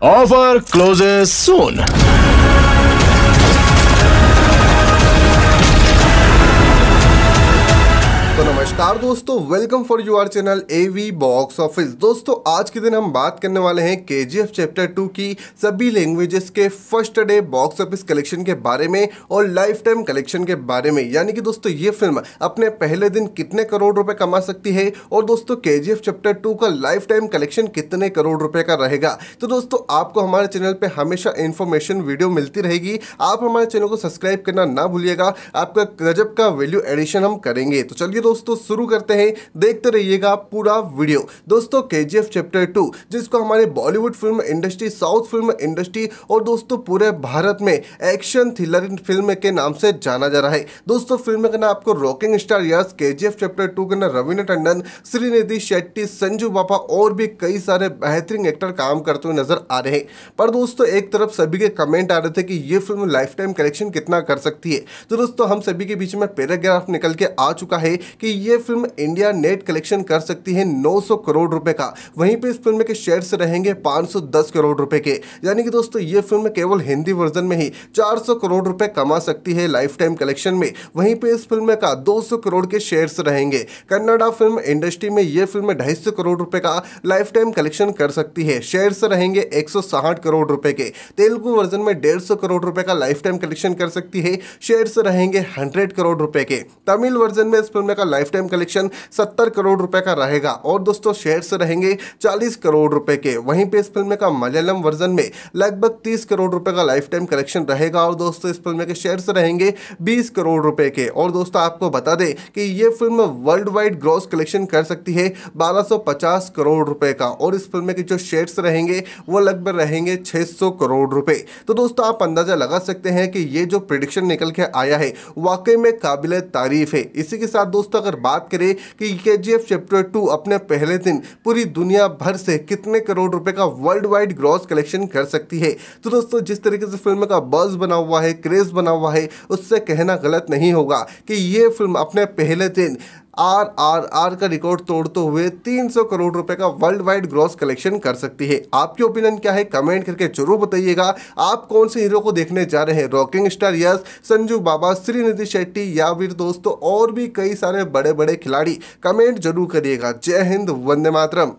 Offer closes soon. नमस्कार दोस्तों welcome for your channel A V box office दोस्तों आज के दिन हम बात करने वाले हैं के जी एफ चैप्टर टू की सभी लैंग्वेजेस के first day box office collection के बारे में और लाइफ टाइम कलेक्शन के बारे में यानी कि दोस्तों ये फिल्म अपने पहले दिन कितने करोड़ रुपए कमा सकती है और दोस्तों K G F chapter two का लाइफ टाइम कलेक्शन कितने करोड़ रुपए का रहेगा तो दोस्तों आपको हमारे चैनल पर हमेशा इन्फॉर्मेशन वीडियो मिलती रहेगी आप हमारे चैनल को सब्सक्राइब करना ना भूलिएगा आपका गजब का वैल्यू एडिशन हम करेंगे तो चलिए दोस्तों शुरू करते हैं देखते रहिएगा पूरा वीडियो दोस्तों के चैप्टर टू जिसको हमारे Bollywood film industry south film industry और दोस्तों पूरे भारत में एक्शन थ्रिलर फिल्म के नाम से जाना जा रहा है दोस्तों फिल्म का नाम आपको रॉकिंग स्टार यस के चैप्टर टू का नाम रवीना टंडन श्रीनिधि शेट्टी संजू बापा और भी कई सारे बेहतरीन एक्टर काम करते हुए नजर आ रहे हैं पर दोस्तों एक तरफ सभी के कमेंट आ रहे थे कि ये फिल्म लाइफ टाइम कलेक्शन कितना कर सकती है तो दोस्तों हम सभी के बीच में पैराग्राफ निकल के आ चुका है कि ये फिल्म इंडिया नेट कलेक्शन कर सकती है 900 करोड़ रुपए का वहीं पे इस फिल्म के शेयर्स रहेंगे 510 करोड़ रुपए के यानी कि दोस्तों ये फिल्म केवल हिंदी वर्जन में ही 400 करोड़ रुपए कमा सकती है लाइफ टाइम कलेक्शन में वहीं पे इस फिल्म का 200 करोड़ के शेयर्स रहेंगे कन्नाडा फिल्म इंडस्ट्री में ये फिल्म ढाई करोड़ रुपए का लाइफ टाइम कलेक्शन कर सकती है शेयर्स रहेंगे एक करोड़ रुपए के तेलुगु वर्जन में डेढ़ करोड़ रुपए का लाइफ टाइम कलेक्शन कर सकती है शेयर्स रहेंगे हंड्रेड करोड़ रुपए के तमिल वर्जन में इस फिल्म का लाइफ टाइम टैक्सेशन कलेक्शन सत्तर करोड़ रुपए का रहेगा और दोस्तों शेयर से रहेंगे चालीस करोड़ रुपए के वहीं पे इस फिल्म का मलयालम वर्जन में लगभग तीस करोड़ रुपए का लाइफ टाइम कलेक्शन रहेगा और दोस्तों इस फिल्म के शेयर से रहेंगे बीस करोड़ रुपए के और दोस्तों आपको बता दें कि ये film worldwide gross collection कर सकती है बारह करोड़ रुपए का और इस फिल्म के जो शेयर रहेंगे वो लगभग रहेंगे छह करोड़ रुपए तो दोस्तों आप अंदाज़ा लगा सकते हैं कि ये जो प्रिडिक्शन निकल के आया है वाकई में काबिल तारीफ है इसी के साथ दोस्तों अगर बात बात करें कि के जी एफ चैप्टर टू अपने पहले दिन पूरी दुनिया भर से कितने करोड़ रुपए का वर्ल्ड वाइड ग्रॉस कलेक्शन कर सकती है तो दोस्तों जिस तरीके से फिल्म का बर्ज बना हुआ है क्रेज़ बना हुआ है उससे कहना गलत नहीं होगा कि ये फिल्म अपने पहले दिन आर आर आर का रिकॉर्ड तोड़ते तो हुए 300 करोड़ रुपए का वर्ल्ड वाइड ग्रॉस कलेक्शन कर सकती है आपकी ओपिनियन क्या है कमेंट करके जरूर बताइएगा आप कौन से हीरो को देखने जा रहे हैं रॉकिंग स्टार यस संजू बाबा श्रीनिधि शेट्टी या फिर दोस्तों और भी कई सारे बड़े बड़े खिलाड़ी कमेंट जरूर करिएगा जय हिंद वंदे मातरम